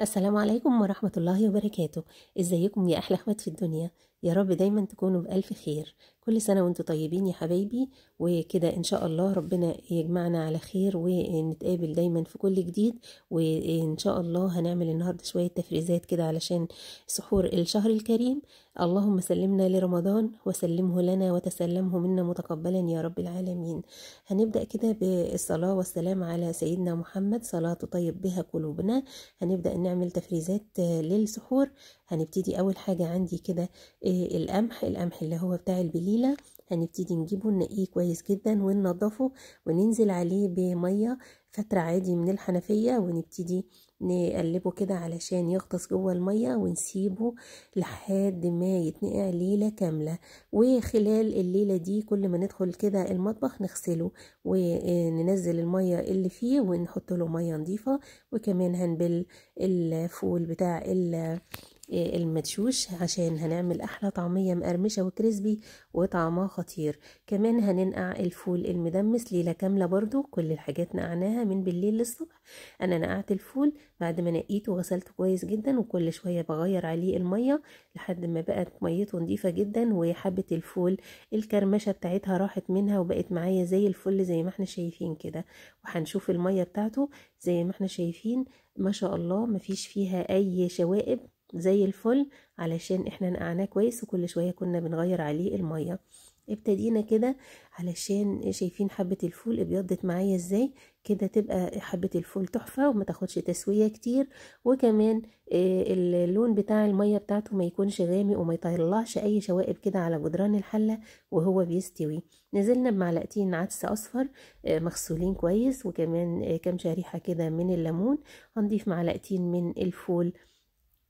السلام عليكم ورحمة الله وبركاته ازيكم يا أحلى أخوات في الدنيا يا رب دايما تكونوا بألف خير كل سنة وانتم طيبين يا حبايبي وكده ان شاء الله ربنا يجمعنا على خير ونتقابل دايما في كل جديد وان شاء الله هنعمل النهاردة شوية تفريزات كده علشان سحور الشهر الكريم اللهم سلمنا لرمضان وسلمه لنا وتسلمه منا متقبلا يا رب العالمين هنبدأ كده بالصلاة والسلام على سيدنا محمد صلاة تطيب بها قلوبنا هنبدأ نعمل تفريزات للسحور هنبتدي أول حاجة عندي كده إيه، القمح القمح اللي هو بتاع البليل النجيله هنبتدي نجيبه ننقيه كويس جدا وننضفه وننزل عليه بميه فتره عادي من الحنفيه ونبتدي نقلبه كده علشان يغطس جوه الميه ونسيبه لحد ما يتنقع ليله كامله وخلال الليله دي كل ما ندخل كده المطبخ نغسله وننزل الميه اللي فيه ونحط له ميه نظيفه وكمان هنبل الفول بتاع ال المدشوش عشان هنعمل احلى طعمية مقرمشة وكريسبي وطعمها خطير كمان هننقع الفول المدمس ليلة كاملة برضو كل الحاجات نقعناها من بالليل للصبح انا نقعت الفول بعد ما نقيته وغسلته كويس جدا وكل شوية بغير عليه المية لحد ما بقت ميته نضيفة جدا وحبة الفول الكرمشة بتاعتها راحت منها وبقت معايا زي الفل زي ما احنا شايفين كده وهنشوف المية بتاعته زي ما احنا شايفين ما شاء الله مفيش فيها اي شوائب زي الفل علشان احنا نقعناه كويس وكل شوية كنا بنغير عليه المية ابتدينا كده علشان شايفين حبة الفول ابيضت معايا ازاي كده تبقى حبة الفول تحفة وما تاخدش تسوية كتير وكمان آه، اللون بتاع المية بتاعته ما يكونش غامق وما يطلعش اي شوائب كده على جدران الحلة وهو بيستوي نزلنا بمعلقتين عدس اصفر آه، مغسولين كويس وكمان آه، كام شريحة كده من الليمون هنضيف معلقتين من الفول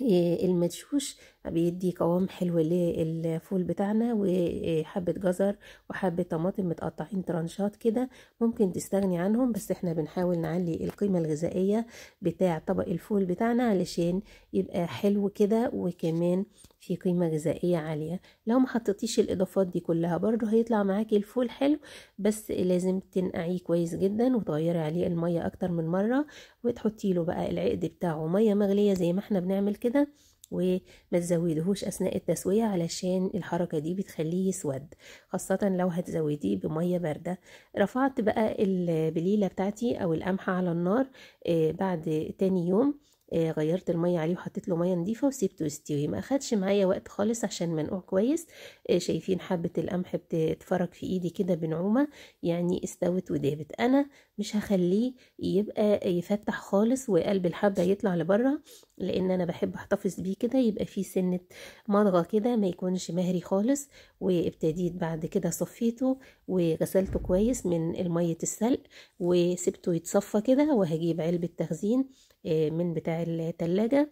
إيه، المدشوش بيدي قوام حلو للفول بتاعنا وحبة جزر وحبة طماطم متقطعين ترانشات كده ممكن تستغني عنهم بس احنا بنحاول نعلي القيمة الغذائية بتاع طبق الفول بتاعنا علشان يبقى حلو كده وكمان في قيمة غذائية عالية لو ما حطيتيش الاضافات دي كلها برضو هيطلع معاكي الفول حلو بس لازم تنقعيه كويس جدا وتغيري عليه المية اكتر من مرة وتحطي له بقى العقد بتاعه مية مغلية زي ما احنا بنعمل كده وما تزودهوش اثناء التسويه علشان الحركه دي بتخليه يسود خاصه لو هتزوديه بميه بارده رفعت بقى البليله بتاعتي او القمحه على النار آه، بعد تاني يوم آه، غيرت الميه عليه وحطيت له ميه نظيفه وسيبته يستوي ما اخدش معايا وقت خالص عشان منقوع كويس آه، شايفين حبه القمح بتتفرج في ايدي كده بنعومه يعني استوت ودابت انا مش هخليه يبقى يفتح خالص وقلب الحبه يطلع لبره لان انا بحب احتفظ بيه كده يبقى فيه سنه مضغه كده ما يكونش مهري خالص وابتديت بعد كده صفيته وغسلته كويس من ميه السلق وسبته يتصفى كده وهجيب علبه تخزين آه، من بتاع التلاجة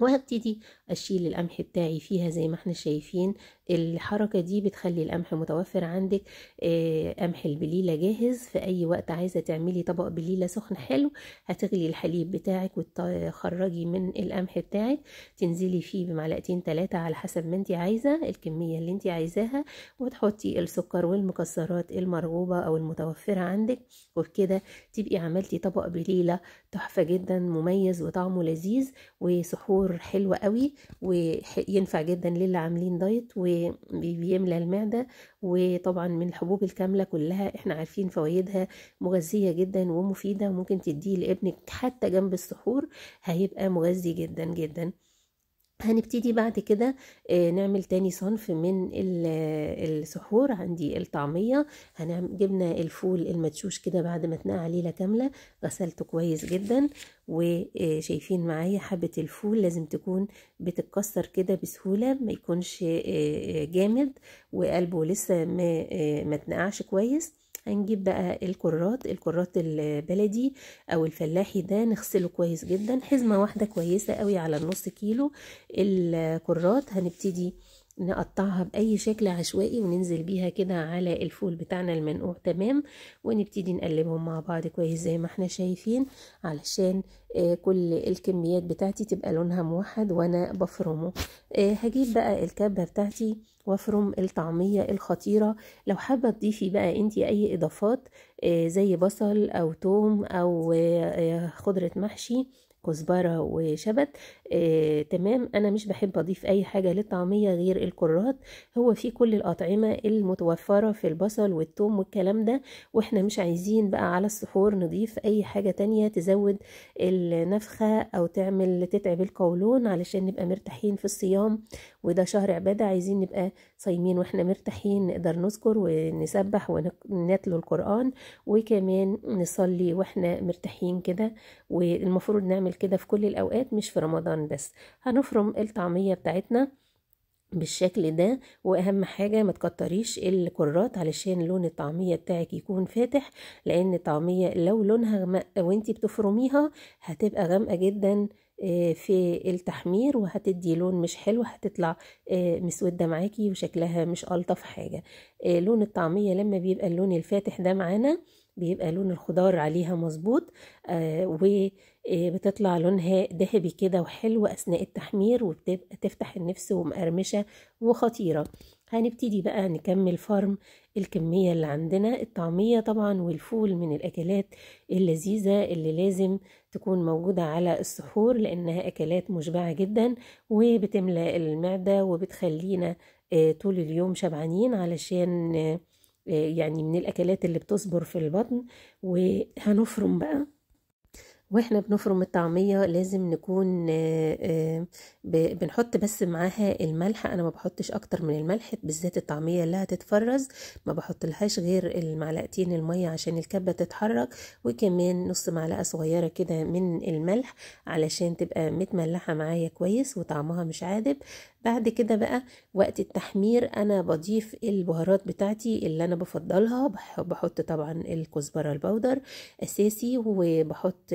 وهبتدي اشيل القمح بتاعي فيها زي ما احنا شايفين الحركه دي بتخلي القمح متوفر عندك آه، قمح البليله جاهز في اي وقت عايزه تعملي طبق بليله سخن حلو هتغلي الحليب بتاعك وتخرجي من القمح بتاعك تنزلي فيه بمعلقتين ثلاثه على حسب ما انت عايزه الكميه اللي انت عايزاها وتحطي السكر والمكسرات المرغوبه او المتوفره عندك وبكده تبقي عملتي طبق بليله تحفه جدا مميز وطعمه لذيذ وسحور فطور حلو قوي وينفع جدا للي عاملين دايت وبيملى المعده وطبعا من الحبوب الكامله كلها احنا عارفين فوائدها مغذيه جدا ومفيده وممكن تديه لابنك حتى جنب السحور هيبقى مغذي جدا جدا هنبتدي بعد كده آه، نعمل تاني صنف من السحور عندي الطعمية هنعمل جبنا الفول المدشوش كده بعد ما اتنقع ليلة كاملة غسلته كويس جدا وشايفين معايا حبة الفول لازم تكون بتتكسر كده بسهولة ما يكونش آه، آه، جامد وقلبه لسه ما اتنقعش كويس هنجيب بقى الكرات الكرات البلدي او الفلاحي ده نغسله كويس جدا حزمه واحده كويسه قوي على النص كيلو الكرات هنبتدي نقطعها بأي شكل عشوائي وننزل بيها كده على الفول بتاعنا المنقوع تمام ونبتدي نقلبهم مع بعض كويس زي ما احنا شايفين علشان آه كل الكميات بتاعتي تبقى لونها موحد وانا بفرمه آه هجيب بقى الكبة بتاعتي وافرم الطعمية الخطيرة لو حابة تضيفي بقى انتي اي اضافات آه زي بصل او توم او آه، آه، خضرة محشي كزبرة وشبت آه تمام انا مش بحب اضيف اي حاجه للطعميه غير الكرات هو في كل الاطعمه المتوفره في البصل والثوم والكلام ده واحنا مش عايزين بقى على السحور نضيف اي حاجه تانية تزود النفخه او تعمل تتعب القولون علشان نبقى مرتاحين في الصيام وده شهر عباده عايزين نبقى صايمين واحنا مرتاحين نقدر نذكر ونسبح ونتلو القران وكمان نصلي واحنا مرتاحين كده والمفروض نعمل كده في كل الاوقات مش في رمضان بس هنفرم الطعمية بتاعتنا بالشكل ده واهم حاجه ما تكتريش الكرات علشان لون الطعميه بتاعك يكون فاتح لان الطعميه لو لونها غمق وانتي بتفرميها هتبقى غامقه جدا آه، في التحمير وهتدي لون مش حلو هتطلع آه، مسودة معاكي وشكلها مش ألطف حاجة آه، لون الطعمية لما بيبقى اللون الفاتح ده معانا بيبقى لون الخضار عليها مظبوط آه وبتطلع آه، لونها ذهبي كده وحلو اثناء التحمير وبتبقى تفتح النفس ومقرمشه وخطيره هنبتدي بقى نكمل فرم الكميه اللي عندنا الطعميه طبعا والفول من الاكلات اللذيذه اللي لازم تكون موجوده على السحور لانها اكلات مشبعه جدا وبتملى المعده وبتخلينا آه، طول اليوم شبعانين علشان آه، يعني من الأكلات اللي بتصبر في البطن وهنفرم بقى واحنا بنفرم الطعمية لازم نكون آه، آه، بنحط بس معاها الملح انا ما بحطش اكتر من الملح بالذات الطعمية اللي هتتفرز ما بحط لهاش غير المعلقتين المية عشان الكبة تتحرك وكمان نص معلقة صغيرة كده من الملح علشان تبقى متملحة معايا كويس وطعمها مش عادب بعد كده بقى وقت التحمير انا بضيف البهارات بتاعتي اللي انا بفضلها بحط طبعا الكزبرة البودر اساسي وبحط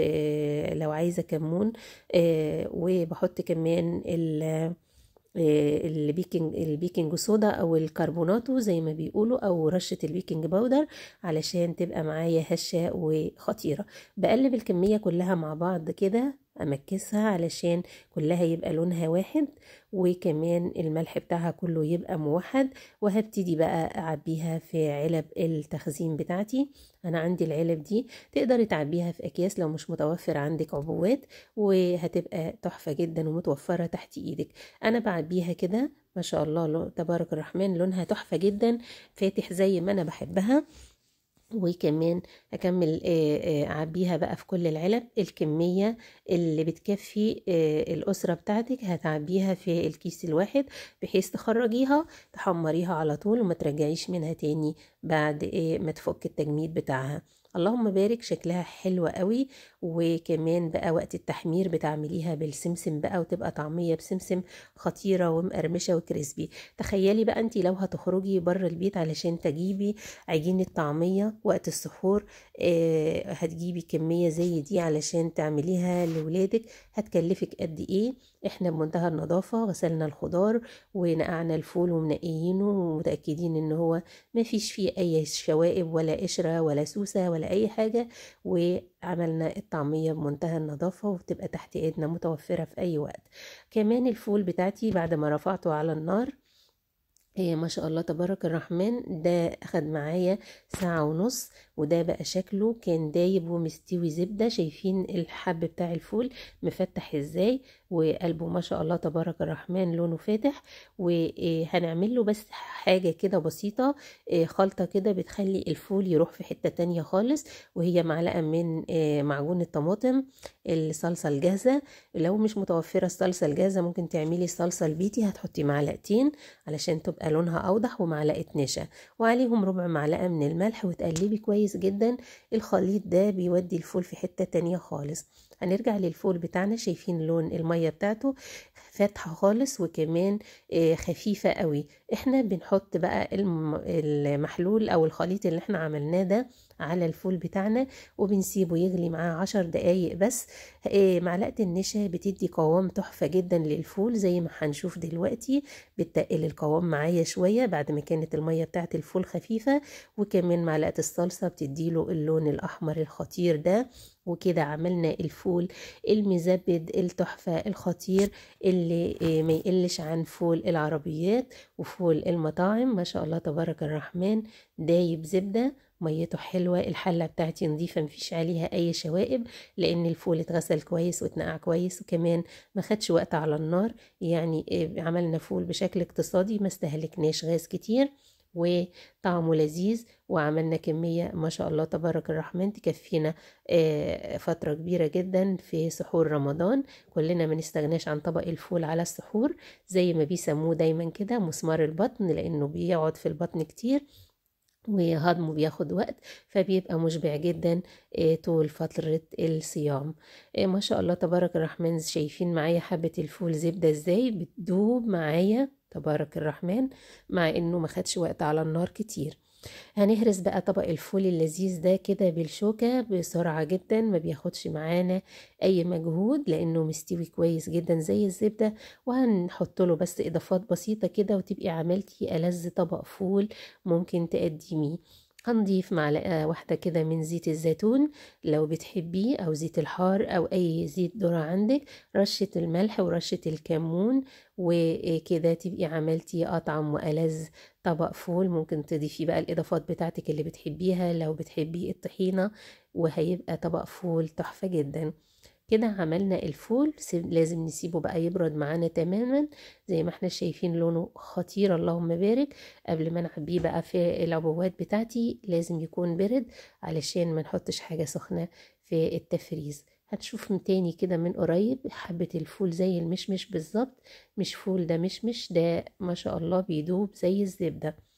لو عايزه كمون آه، وبحط كمان ال البيكنج البيكنج صودا او الكربوناتو زي ما بيقولوا او رشه البيكنج باودر علشان تبقى معايا هشه وخطيره بقلب الكميه كلها مع بعض كده امكسها علشان كلها يبقى لونها واحد وكمان الملح بتاعها كله يبقى موحد وهبتدي بقى اعبيها في علب التخزين بتاعتي انا عندي العلب دي تقدر تعبيها في اكياس لو مش متوفر عندك عبوات وهتبقى تحفه جدا ومتوفره تحت ايدك انا بعبيها كده ما شاء الله تبارك الرحمن لونها تحفه جدا فاتح زي ما انا بحبها وكمان اكمل اعبيها بقى في كل العلب الكميه اللي بتكفي الاسره بتاعتك هتعبيها في الكيس الواحد بحيث تخرجيها تحمريها على طول وما ترجعيش منها تاني بعد ما تفك التجميد بتاعها اللهم بارك شكلها حلوة قوي وكمان بقى وقت التحمير بتعمليها بالسمسم بقى وتبقى طعمية بسمسم خطيرة ومقرمشة وكريسبي تخيلي بقى انت لو هتخرجي بره البيت علشان تجيبي عجينة طعمية وقت السحور آه هتجيبي كمية زي دي علشان تعمليها لولادك هتكلفك قد ايه احنا بمنتهى النظافة غسلنا الخضار ونقعنا الفول ومنقيينه ومتأكدين ان هو مفيش فيه اي شوائب ولا قشرة ولا سوسة ولا ولا اي حاجه وعملنا الطعميه بمنتهى النظافه وبتبقى تحت ايدنا متوفره في اي وقت كمان الفول بتاعتي بعد ما رفعته على النار إيه، ما شاء الله تبارك الرحمن ده اخد معايا ساعة ونص وده بقى شكله كان دايب ومستوي زبده شايفين الحب بتاع الفول مفتح ازاي وقلبه ما شاء الله تبارك الرحمن لونه فاتح وهنعمل له بس حاجه كده بسيطه آه، خلطه كده بتخلي الفول يروح في حته تانية خالص وهي معلقه من آه، معجون الطماطم الصلصه الجاهزه لو مش متوفره الصلصه الجاهزه ممكن تعملي الصلصه البيتي هتحطي معلقتين علشان تبقى لونها اوضح ومعلقه نشا وعليهم ربع معلقه من الملح وتقلبي كويس كويس جدا الخليط ده بيودي الفول في حتة تانية خالص هنرجع للفول بتاعنا شايفين لون المية بتاعته فاتحة خالص وكمان آه، خفيفة قوي احنا بنحط بقى المحلول او الخليط اللي احنا عملناه ده على الفول بتاعنا وبنسيبه يغلي معاه عشر دقايق بس معلقة النشا بتدي قوام تحفة جدا للفول زي ما هنشوف دلوقتي بتقل القوام معايا شوية بعد ما كانت المية بتاعت الفول خفيفة وكمان معلقة الصلصة بتديله اللون الأحمر الخطير ده وكده عملنا الفول المزبد التحفة الخطير اللي آه، ما يقلش عن فول العربيات وفول المطاعم ما شاء الله تبارك الرحمن دايب زبدة ميته حلوة الحلة بتاعتي نظيفة مفيش عليها أي شوائب لأن الفول اتغسل كويس واتنقع كويس وكمان ما خدش وقت على النار يعني آه، عملنا فول بشكل اقتصادي ما استهلكناش غاز كتير وطعمه لذيذ وعملنا كمية ما شاء الله تبارك الرحمن تكفينا آه، فترة كبيرة جدا في سحور رمضان كلنا ما نستغناش عن طبق الفول على السحور زي ما بيسموه دايما كده مسمار البطن لأنه بيقعد في البطن كتير وهضمه بياخد وقت فبيبقى مشبع جدا آه، طول فترة الصيام آه، ما شاء الله تبارك الرحمن شايفين معايا حبة الفول زبدة ازاي بتدوب معايا تبارك الرحمن مع انه ما خدش وقت على النار كتير هنهرس بقى طبق الفول اللذيذ ده كده بالشوكة بسرعة جدا ما بياخدش معانا اي مجهود لانه مستوي كويس جدا زي الزبدة وهنحط له بس اضافات بسيطة كده وتبقي عملتي ألذ طبق فول ممكن تقدميه هنضيف معلقة واحدة كده من زيت الزيتون لو بتحبيه أو زيت الحار أو أي زيت ذرة عندك رشة الملح ورشة الكمون وكده تبقي عملتي أطعم وألذ طبق فول ممكن تضيفي بقى الإضافات بتاعتك اللي بتحبيها لو بتحبي الطحينة وهيبقى طبق فول تحفة جداً كده عملنا الفول لازم نسيبه بقى يبرد معانا تماما زي ما احنا شايفين لونه خطير اللهم بارك قبل ما نعبيه بقى في العبوات بتاعتي لازم يكون برد علشان ما نحطش حاجة سخنة في التفريز هتشوف تاني كده من قريب حبة الفول زي المشمش بالظبط مش فول ده مشمش ده ما شاء الله بيدوب زي الزبدة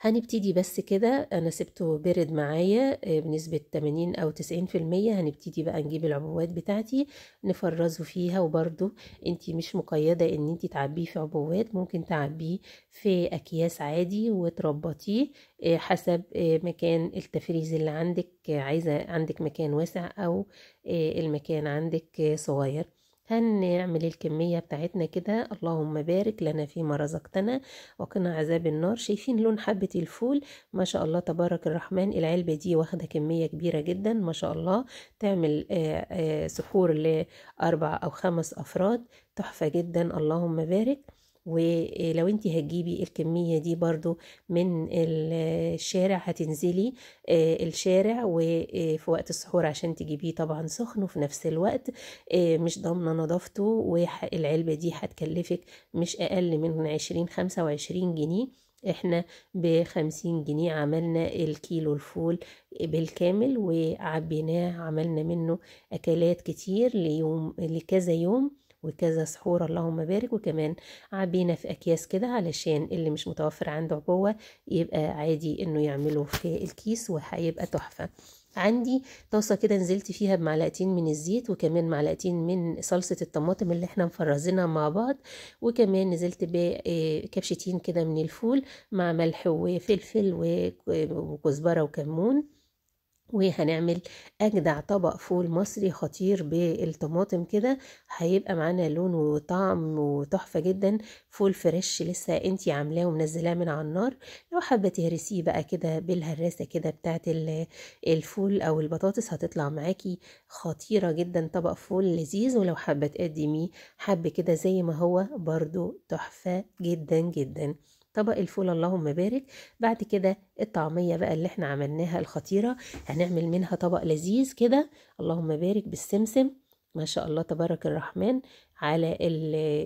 هنبتدي بس كده أنا سبته برد معايا آه، بنسبة 80 أو 90% هنبتدي بقى نجيب العبوات بتاعتي نفرزه فيها وبرده انت مش مقيدة ان انت تعبيه في عبوات ممكن تعبيه في أكياس عادي وتربطيه آه، حسب آه، مكان التفريز اللي عندك عايزة عندك مكان واسع أو المكان عندك صغير هنعمل الكمية بتاعتنا كده اللهم بارك لنا فيما رزقتنا وقنا عذاب النار شايفين لون حبة الفول ما شاء الله تبارك الرحمن العلبة دي واخدة كمية كبيرة جدا ما شاء الله تعمل آه، آه، سحور لأربع أو خمس أفراد تحفة جدا اللهم بارك ولو انت هتجيبي الكمية دي برضو من الشارع هتنزلي آه، الشارع وفي وقت السحور عشان تجيبيه طبعا سخن وفي نفس الوقت آه، مش ضامنة نظافته والعلبة دي هتكلفك مش أقل من عشرين خمسة وعشرين جنيه احنا بخمسين جنيه عملنا الكيلو الفول بالكامل وعبيناه عملنا منه أكلات كتير ليوم لكذا يوم وكذا سحور اللهم بارك وكمان عبينا في اكياس كده علشان اللي مش متوفر عنده عبوه يبقى عادي انه يعمله في الكيس وهيبقى تحفه عندي طاسه كده نزلت فيها بمعلقتين من الزيت وكمان معلقتين من صلصه الطماطم اللي احنا مفرزينها مع بعض وكمان نزلت بكبشتين آه، كده من الفول مع ملح وفلفل وكزبره وكمون وهنعمل اجدع طبق فول مصري خطير بالطماطم كده هيبقى معانا لون وطعم وتحفه جدا فول فريش لسه انتي عاملاه ومنزلاه من على النار لو حابه تهرسيه بقى كده بالهراسه كده بتاعه الفول او البطاطس هتطلع معاكي خطيره جدا طبق فول لذيذ ولو حابه تقدميه حب كده زي ما هو برده تحفه جدا جدا طبق الفول اللهم بارك بعد كده الطعمية بقى اللي احنا عملناها الخطيرة هنعمل منها طبق لذيذ كده اللهم بارك بالسمسم ما شاء الله تبارك الرحمن على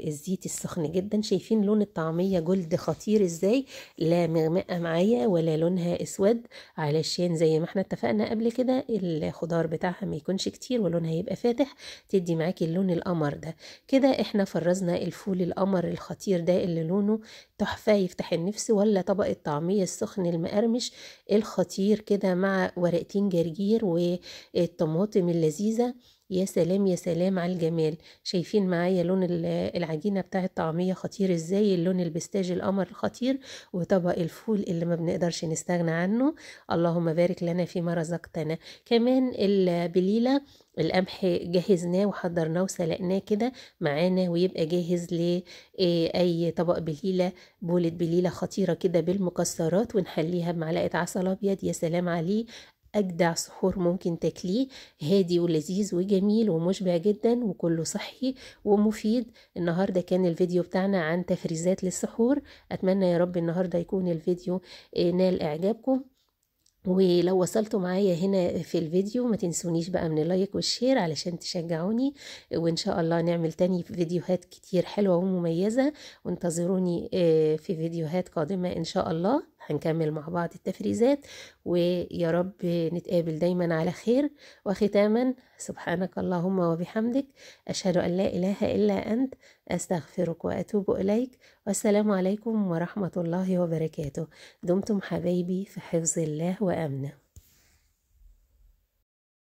الزيت السخن جدا شايفين لون الطعمية جلد خطير ازاي لا مغمقة معايا ولا لونها اسود علشان زي ما احنا اتفقنا قبل كده الخضار بتاعها ما يكونش كتير ولونها يبقى فاتح تدي معاكي اللون القمر ده كده احنا فرزنا الفول القمر الخطير ده اللي لونه تحفة يفتح النفس ولا طبق الطعمية السخن المقرمش الخطير كده مع ورقتين جرجير والطماطم اللذيذة يا سلام يا سلام على الجمال شايفين معايا لون العجينه بتاع الطعميه خطير ازاي اللون البستاج القمر الخطير وطبق الفول اللي ما بنقدرش نستغنى عنه اللهم بارك لنا فيما رزقتنا كمان البليله القمح جهزناه وحضرناه وسلقناه كده معانا ويبقى جاهز لأي آه، طبق بليلة بولة بليلة خطيرة كده بالمكسرات ونحليها بمعلقة عسل أبيض يا سلام عليه أجدع سحور ممكن تاكليه هادي ولذيذ وجميل ومشبع جدا وكله صحي ومفيد النهاردة كان الفيديو بتاعنا عن تفريزات للسحور أتمنى يا رب النهاردة يكون الفيديو آه، نال إعجابكم ولو وصلتوا معايا هنا في الفيديو ما تنسونيش بقى من اللايك والشير علشان تشجعوني وان شاء الله نعمل تاني فيديوهات كتير حلوة ومميزة وانتظروني آه، في فيديوهات قادمة ان شاء الله هنكمل مع بعض التفريزات ويا رب نتقابل دايما على خير وختاما سبحانك اللهم وبحمدك أشهد أن لا إله إلا أنت أستغفرك وأتوب إليك والسلام عليكم ورحمة الله وبركاته دمتم حبايبي في حفظ الله وأمنه